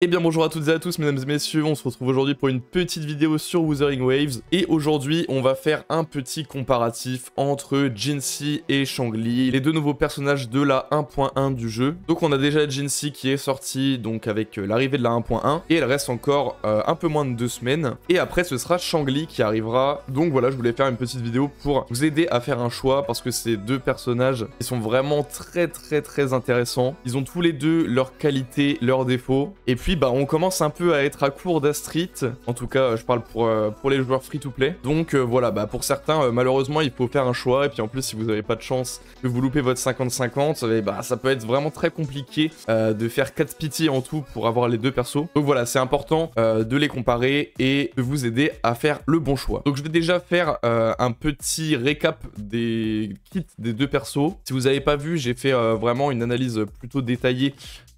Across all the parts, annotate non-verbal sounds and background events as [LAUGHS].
Eh bien bonjour à toutes et à tous mesdames et messieurs, on se retrouve aujourd'hui pour une petite vidéo sur Wuthering Waves et aujourd'hui on va faire un petit comparatif entre Jinxi et Li les deux nouveaux personnages de la 1.1 du jeu. Donc on a déjà Jinxi qui est sorti donc avec euh, l'arrivée de la 1.1 et elle reste encore euh, un peu moins de deux semaines et après ce sera Li qui arrivera. Donc voilà je voulais faire une petite vidéo pour vous aider à faire un choix parce que ces deux personnages ils sont vraiment très très très intéressants. Ils ont tous les deux leur qualités, leurs défauts et puis bah, on commence un peu à être à court d'Astrid En tout cas, je parle pour, euh, pour les joueurs free-to-play. Donc euh, voilà, bah, pour certains, euh, malheureusement, il faut faire un choix. Et puis en plus, si vous n'avez pas de chance que vous loupez votre 50-50, eh bah, ça peut être vraiment très compliqué de faire 4 pity en tout pour avoir les deux persos. Donc voilà, c'est important de les comparer et de vous aider à faire le bon choix. Donc je vais déjà faire un petit récap des kits des deux persos. Si vous n'avez pas vu, j'ai fait vraiment une analyse plutôt détaillée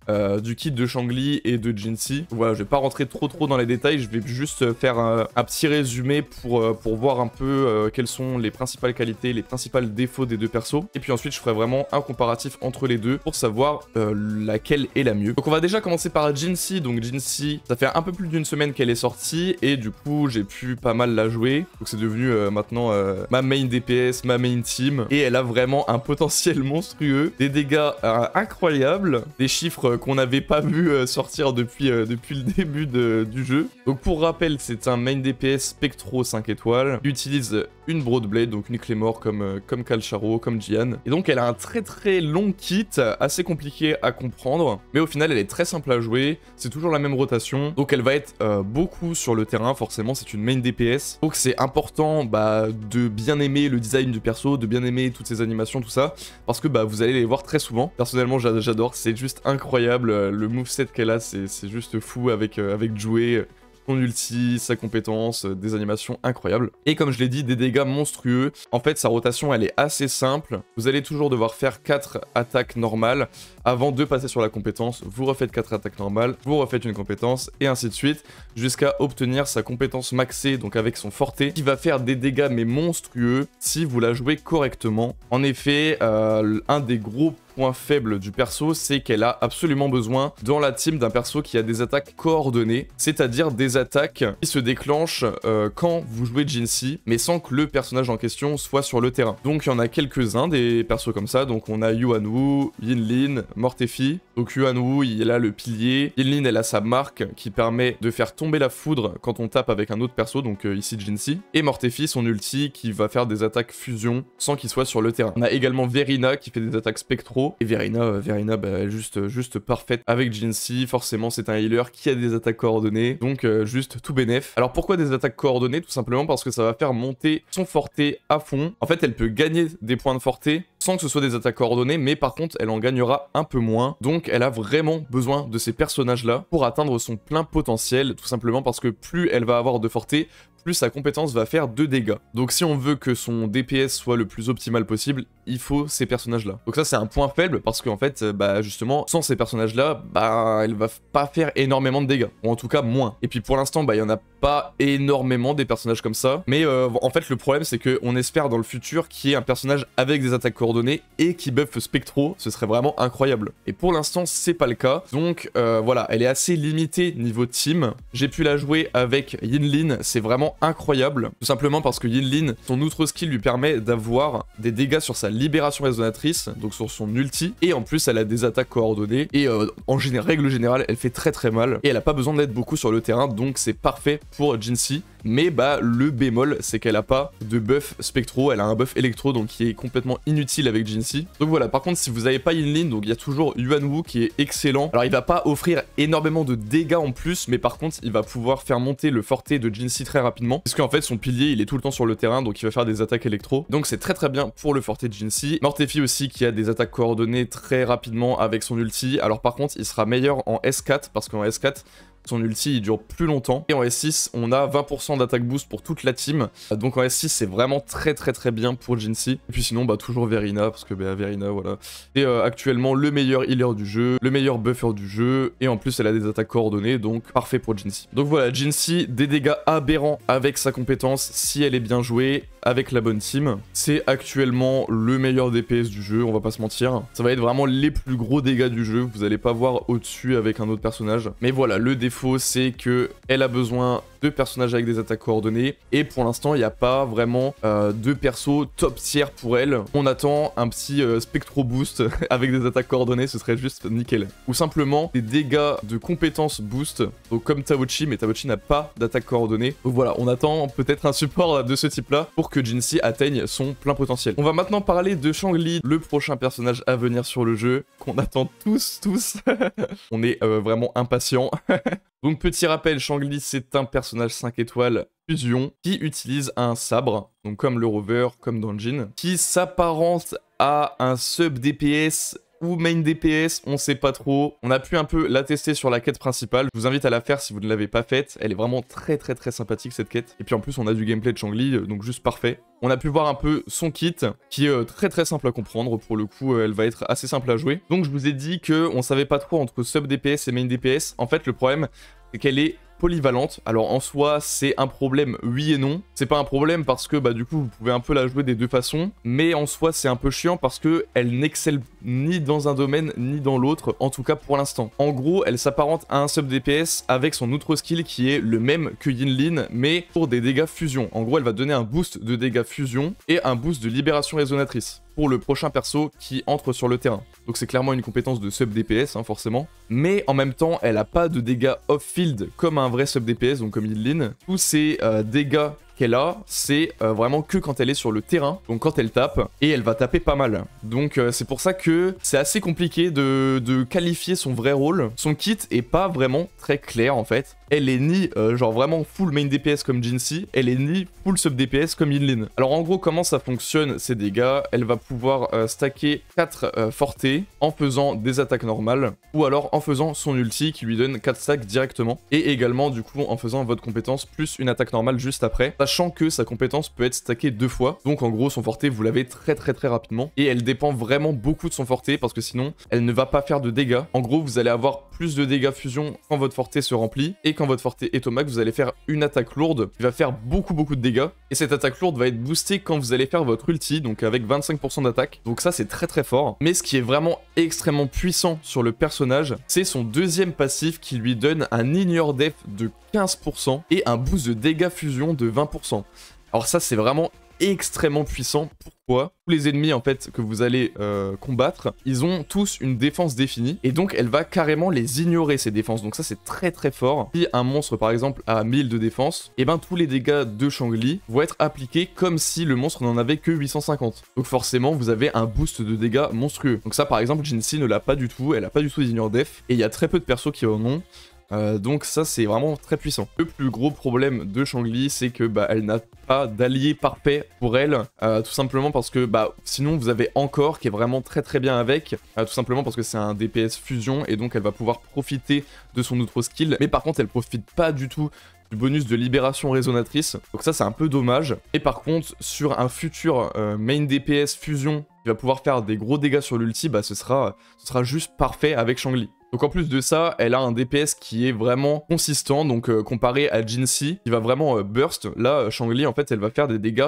euh, du kit de Shangli et de Jinxi. Voilà, je vais pas rentrer trop trop dans les détails, je vais juste faire un, petit résumé pour, euh, pour voir un peu euh, quelles sont les principales qualités, les principales défauts des deux persos. Et puis ensuite, je ferai vraiment un comparatif entre les deux pour savoir laquelle est la mieux. Donc on va déjà commencer par Jinxi. Donc Jinxi, ça fait un peu plus d'une semaine qu'elle est sortie et du coup, j'ai pu pas mal la jouer. Donc c'est devenu maintenant ma main DPS, ma main team. Et elle a vraiment un potentiel [LAUGHS] monstrueux, des dégâts incroyables, des chiffres qu'on n'avait pas vu euh, sortir depuis, euh, depuis le [LAUGHS] début du jeu. Donc pour rappel, c'est un main DPS Spectro 5 étoiles. Il utilise une Broadblade, donc une Claymore comme, euh, comme Calcharo, comme Jian. Et donc elle a un très très long kit, assez compliqué à comprendre, mais au final elle est très simple à jouer, c'est toujours la même rotation, donc elle va être beaucoup sur le terrain, forcément c'est une main DPS, donc c'est important bah, de bien aimer le design du perso, de bien aimer toutes ces animations, tout ça, parce que bah, vous allez les voir très souvent. Personnellement j'adore, c'est juste incroyable le euh, Le moveset qu'elle a, c'est juste fou avec, euh, avec jouer son ulti, sa compétence, euh, des animations incroyables. Et comme je l'ai dit, des dégâts monstrueux. En fait, sa rotation, elle est assez simple. Vous allez toujours devoir faire 4 attaques normales avant de passer sur la compétence. Vous refaites 4 attaques normales, vous refaites une compétence, et ainsi de suite, jusqu'à obtenir sa compétence maxée, donc avec son forté, qui va faire des dégâts mais monstrueux si vous la jouez correctement. En effet, un des gros point faible du perso, c'est qu'elle a absolument besoin dans la team d'un perso qui a des attaques coordonnées, c'est-à-dire des attaques qui se déclenchent euh, quand vous jouez Jinxi, mais sans que le personnage en question soit sur le terrain. Donc il y en a quelques-uns des persos comme ça, donc on a Yin Yinlin, Mortefi. Donc Yuanwu, il a le pilier, Lin elle a sa marque qui permet de faire tomber la foudre quand on tape avec un autre perso, donc euh, ici Jinxi, et Mortefi son ulti qui va faire des attaques fusion sans qu'il soit sur le terrain. On a également Verina qui fait des attaques spectro et Verina, euh, Verina, bah, juste, euh, juste parfaite avec Jinxi. Forcément, c'est un healer qui a des attaques coordonnées. Donc, euh, juste tout bénef. Alors, pourquoi des attaques coordonnées Tout simplement parce que ça va faire monter son forté à fond. En fait, elle peut gagner des points de forté sans que ce soit des attaques coordonnées, mais par contre, elle en gagnera un peu moins. Donc, elle a vraiment besoin de ces personnages-là pour atteindre son plein potentiel, tout simplement parce que plus elle va avoir de forté, plus sa compétence va faire deux dégâts. Donc si on veut que son DPS soit le plus optimal possible, il faut ces personnages-là. Donc ça, c'est un point faible parce qu'en fait, euh, bah justement, sans ces personnages-là, bah elle va pas faire énormément de dégâts. Ou en tout cas, moins. Et puis pour l'instant, bah il y en a pas énormément des personnages comme ça. Mais euh, en fait, le problème, c'est qu'on espère dans le futur qu'il y ait un personnage avec des attaques coordonnées et qui buff Spectro. Ce serait vraiment incroyable. Et pour l'instant, c'est pas le cas. Donc euh, voilà, elle est assez limitée niveau team. J'ai pu la jouer avec Yinlin. C'est vraiment incroyable, tout simplement parce que Yin-Lin son outre skill lui permet d'avoir des dégâts sur sa libération résonatrice donc sur son ulti, et en plus elle a des attaques coordonnées, et euh, en règle générale elle fait très très mal, et elle a pas besoin d'être beaucoup sur le terrain, donc c'est parfait pour Jinxi mais bah, le bémol, c'est qu'elle a pas de buff spectro, elle a un buff électro, donc qui est complètement inutile avec Jinxi. Donc voilà, par contre, si vous avez pas Yinlin, donc il y a toujours Yuan Wu qui est excellent. Alors il va pas offrir énormément de dégâts en plus, mais par contre, il va pouvoir faire monter le forte de Jinxi très rapidement. Parce qu'en fait, son pilier, il est tout le temps sur le terrain, donc il va faire des attaques électro. Donc c'est très très bien pour le forté de Jinxi. Mortefi aussi qui a des attaques coordonnées très rapidement avec son ulti. Alors par contre, il sera meilleur en S4, parce qu'en S4, son ulti, il dure plus longtemps. Et en S6, on a 20% d'attaque boost pour toute la team. Donc en S6, c'est vraiment très très très bien pour Jinxie. Et puis sinon, bah toujours Verina, parce que bah, Verina, voilà. Et euh, actuellement le meilleur healer du jeu, le meilleur buffer du jeu. Et en plus, elle a des attaques coordonnées, donc parfait pour Jinxie. Donc voilà, Jinxie, des dégâts aberrants avec sa compétence, si elle est bien jouée avec la bonne team. C'est actuellement le meilleur DPS du jeu, on va pas se mentir. Ça va être vraiment les plus gros dégâts du jeu, vous allez pas voir au-dessus avec un autre personnage. Mais voilà, le défaut c'est que elle a besoin deux personnages avec des attaques coordonnées. Et pour l'instant, il n'y a pas vraiment euh, deux de perso top tiers pour elle. On attend un petit euh, spectro boost [LAUGHS] avec des attaques coordonnées, ce serait juste nickel. Ou simplement des dégâts de compétences boost, donc comme Taochi, mais Taochi n'a pas d'attaque coordonnée. Donc voilà, on attend peut-être un support de ce type-là pour que Jinxi atteigne son plein potentiel. On va maintenant parler de Shang-Li, le prochain personnage à venir sur le jeu, qu'on attend tous, tous. [LAUGHS] on est euh, vraiment impatient. [LAUGHS] Donc petit rappel, Shang-Li, c'est un personnage 5 étoiles fusion qui utilise un sabre, donc comme le rover, comme dans le qui s'apparente à un sub DPS ou main DPS, on sait pas trop. On a pu un peu la tester sur la quête principale. Je vous invite à la faire si vous ne l'avez pas faite. Elle est vraiment très très très sympathique cette quête. Et puis en plus on a du gameplay de Changli, euh, donc juste parfait. On a pu voir un peu son kit, qui est euh, très très simple à comprendre. Pour le coup, euh, elle va être assez simple à jouer. Donc je vous ai dit qu'on savait pas trop entre sub DPS et main DPS. En fait, le problème, c'est qu'elle est polyvalente. Alors en soi, c'est un problème, oui et non. C'est pas un problème parce que bah, du coup, vous pouvez un peu la jouer des deux façons. Mais en soi, c'est un peu chiant parce que elle n'excelle ni dans un domaine ni dans l'autre, en tout cas pour l'instant. En gros, elle s'apparente à un sub DPS avec son outre skill qui est le même que Yinlin, mais pour des dégâts fusion. En gros, elle va donner un boost de dégâts fusion et un boost de libération résonatrice pour le prochain perso qui entre sur le terrain. Donc c'est clairement une compétence de sub DPS, hein, forcément. Mais en même temps, elle a pas de dégâts off-field comme un vrai sub DPS, donc comme Yidlin. Tous ces euh, dégâts qu'elle a, c'est euh, vraiment que quand elle est sur le terrain, donc quand elle tape, et elle va taper pas mal. Donc euh, c'est pour ça que c'est assez compliqué de, de, qualifier son vrai rôle. Son kit est pas vraiment très clair en fait. Elle est ni euh, genre vraiment full main DPS comme Jinxi, elle est ni full sub DPS comme Yinlin. Alors en gros comment ça fonctionne ses dégâts Elle va pouvoir stacker 4 fortés en faisant des attaques normales ou alors en faisant son ulti qui lui donne 4 stacks directement et également du coup en faisant votre compétence plus une attaque normale juste après. Sachant sachant que sa compétence peut être stackée deux fois. Donc en gros, son forté, vous l'avez très très très rapidement. Et elle dépend vraiment beaucoup de son forté, parce que sinon, elle ne va pas faire de dégâts. En gros, vous allez avoir plus de dégâts fusion quand votre forté se remplit. Et quand votre forté est au max, vous allez faire une attaque lourde qui va faire beaucoup beaucoup de dégâts. Et cette attaque lourde va être boostée quand vous allez faire votre ulti, donc avec 25% d'attaque. Donc ça, c'est très très fort. Mais ce qui est vraiment extrêmement puissant sur le personnage, c'est son deuxième passif qui lui donne un ignore def de 15% et un boost de dégâts fusion de 20%. Alors ça, c'est vraiment extrêmement puissant. Pourquoi Tous les ennemis en fait que vous allez euh, combattre, ils ont tous une défense définie et donc elle va carrément les ignorer ces défenses. Donc ça c'est très très fort. Si un monstre par exemple a 1000 de défense, et eh ben tous les dégâts de Shang-Li vont être appliqués comme si le monstre n'en avait que 850. Donc forcément vous avez un boost de dégâts monstrueux. Donc ça par exemple Jin-Si ne l'a pas du tout, elle a pas du tout d'ignore def et il y a très peu de persos qui en ont. Euh, donc ça c'est vraiment très puissant. Le plus gros problème de Shangli c'est que bah, elle n'a pas d'allié parfait pour elle, euh, tout simplement parce que bah, sinon vous avez encore qui est vraiment très très bien avec, euh, tout simplement parce que c'est un DPS fusion et donc elle va pouvoir profiter de son autre skill, mais par contre elle profite pas du tout du bonus de libération résonatrice. Donc ça, c'est un peu dommage. Et par contre, sur un futur main DPS fusion qui va pouvoir faire des gros dégâts sur l'ulti, bah, ce, sera, ce sera juste parfait avec Shangli. Donc en plus de ça, elle a un DPS qui est vraiment consistant, donc euh, comparé à Jinxi, qui va vraiment euh, burst, là, euh, Shangli, en fait, elle va faire des dégâts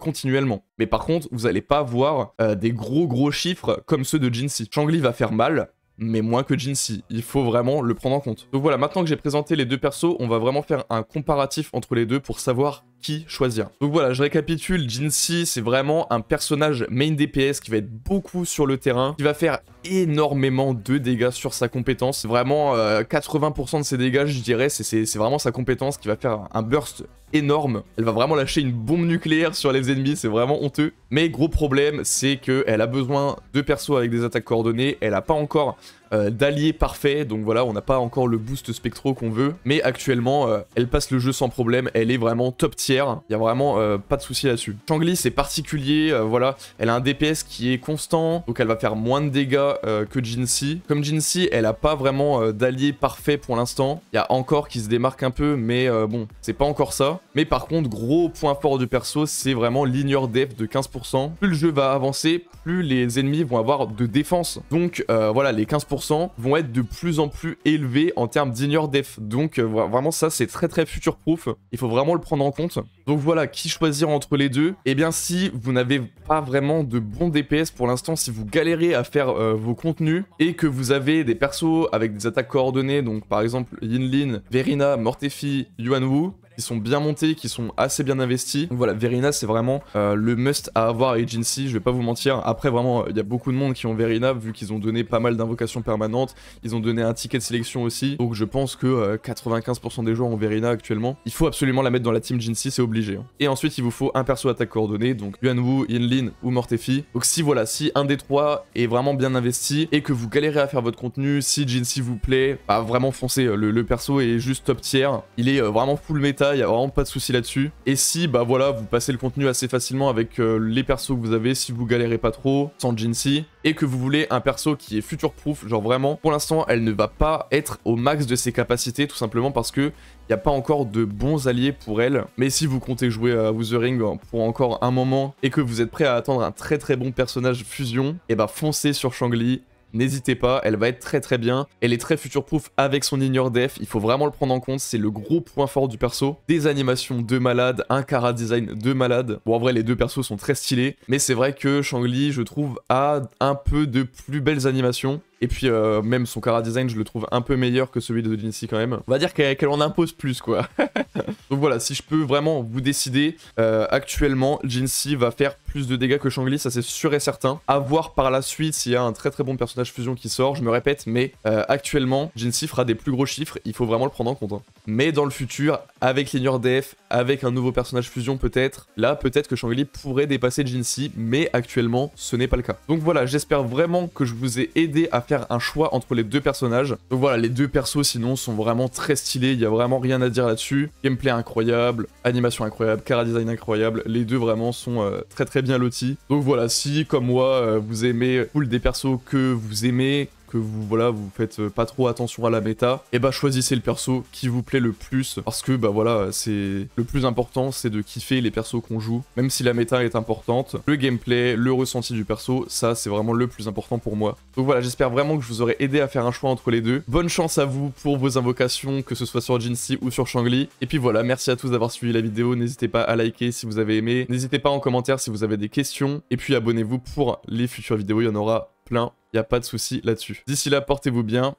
continuellement. Mais par contre, vous n'allez pas voir des gros gros chiffres comme ceux de shang Shangli va faire mal, mais moins que Jinxi, Il faut vraiment le prendre en compte. Donc voilà, maintenant que j'ai présenté les deux persos, on va vraiment faire un comparatif entre les deux pour savoir qui choisir. Donc voilà, je récapitule, Jinxi, c'est vraiment un personnage main DPS qui va être beaucoup sur le terrain, qui va faire énormément de dégâts sur sa compétence. Vraiment, 80% euh, de ses dégâts, je dirais, c'est vraiment sa compétence qui va faire un burst énorme. Elle va vraiment lâcher une bombe nucléaire sur les ennemis, c'est vraiment honteux. Mais gros problème, c'est qu'elle a besoin de persos avec des attaques coordonnées. Elle n'a pas encore euh, d'alliés parfaits, donc voilà, on n'a pas encore le boost spectro qu'on veut, mais actuellement, euh, elle passe le jeu sans problème, elle est vraiment top tier, il y a vraiment euh, pas de souci là-dessus. Chang'li, c'est particulier, voilà, elle a un DPS qui est constant, donc elle va faire moins de dégâts que Jin-si. Comme Jin-si, elle a pas vraiment d'alliés parfait pour l'instant, il y a encore qui se démarque un peu, mais bon, c'est pas encore ça. Mais par contre, gros point fort du perso, c'est vraiment l'ignore def de 15%. Plus le jeu va avancer, plus les ennemis vont avoir de défense. Donc voilà, les 15% vont être de plus en plus élevés en termes d'ignore def. Donc euh, vraiment ça c'est très très future proof. Il faut vraiment le prendre en compte. Donc voilà, qui choisir entre les deux Eh bien si vous n'avez pas vraiment de bons DPS pour l'instant, si vous galérez à faire euh, vos contenus et que vous avez des persos avec des attaques coordonnées, donc par exemple Yinlin, Verina, Mortefi, Yuanwu, ils sont bien montés, qui sont assez bien investis. Donc voilà, Verina, c'est vraiment euh, le must à avoir et Agency, je vais pas vous mentir. Après, vraiment, il y a beaucoup de monde qui ont Verina, vu qu'ils ont donné pas mal d'invocations permanentes. Ils ont donné un ticket de sélection aussi. Donc je pense que 95% euh, des joueurs ont Verina actuellement. Il faut absolument la mettre dans la team Jinxi, c'est obligé. Hein. Et ensuite, il vous faut un perso attaque coordonnée, donc Yuanwu, Yinlin ou Mortefi. Donc si voilà, si un des trois est vraiment bien investi et que vous galérez à faire votre contenu, si Jinxi vous plaît, bah, vraiment foncez. Euh, le, perso est juste top tier. Il est vraiment full meta il n'y a vraiment pas de souci là-dessus. Et si, bah voilà, vous passez le contenu assez facilement avec euh, les persos que vous avez, si vous galérez pas trop, sans Jinxie, et que vous voulez un perso qui est future-proof, genre vraiment, pour l'instant, elle ne va pas être au max de ses capacités, tout simplement parce que il n'y a pas encore de bons alliés pour elle. Mais si vous comptez jouer à Wuthering pour encore un moment, et que vous êtes prêt à attendre un très très bon personnage fusion, et bah foncez sur Shangli, n'hésitez pas, elle va être très très bien. Elle est très future proof avec son ignore def, il faut vraiment le prendre en compte, c'est le gros point fort du perso. Des animations de malade, un cara design de malade. Bon en vrai les deux persos sont très stylés, mais c'est vrai que Shang-Li je trouve a un peu de plus belles animations et puis euh, même son Kara design, je le trouve un peu meilleur que celui de Jinxi quand même. On va dire qu'elle en impose plus quoi. [LAUGHS] Donc voilà, si je peux vraiment vous décider, euh, actuellement, Jinxi va faire plus de dégâts que Shangli, ça c'est sûr et certain. À voir par la suite s'il y a un très très bon personnage fusion qui sort, je me répète, mais euh, actuellement, Jinxi fera des plus gros chiffres, il faut vraiment le prendre en compte. Hein. Mais dans le futur, avec Lignor DF, avec un nouveau personnage fusion peut-être, là peut-être que Shangli pourrait dépasser Jinxi. mais actuellement, ce n'est pas le cas. Donc voilà, j'espère vraiment que je vous ai aidé à faire un choix entre les deux personnages. Donc voilà, les deux persos sinon sont vraiment très stylés, il y a vraiment rien à dire là-dessus. Gameplay incroyable, animation incroyable, cara design incroyable, les deux vraiment sont euh, très très bien lotis. Donc voilà, si comme moi euh, vous aimez full des persos que vous aimez, que vous voilà vous faites euh, pas trop attention à la méta, et eh bah ben, choisissez le perso qui vous plaît le plus parce que bah voilà c'est le plus important c'est de kiffer les persos qu'on joue, même si la méta est importante, le gameplay, le ressenti du perso, ça c'est vraiment le plus important pour moi. Donc voilà j'espère vraiment que je vous aurai aidé à faire un choix entre les deux. Bonne chance à vous pour vos invocations que ce soit sur Jinxi ou sur Shangli. Et puis voilà merci à tous d'avoir suivi la vidéo, n'hésitez pas à liker si vous avez aimé, n'hésitez pas en commentaire si vous avez des questions et puis abonnez-vous pour les futures vidéos, il y en aura plein. Il n'y a pas de souci là-dessus. D'ici là, portez-vous bien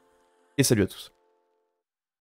et salut à tous.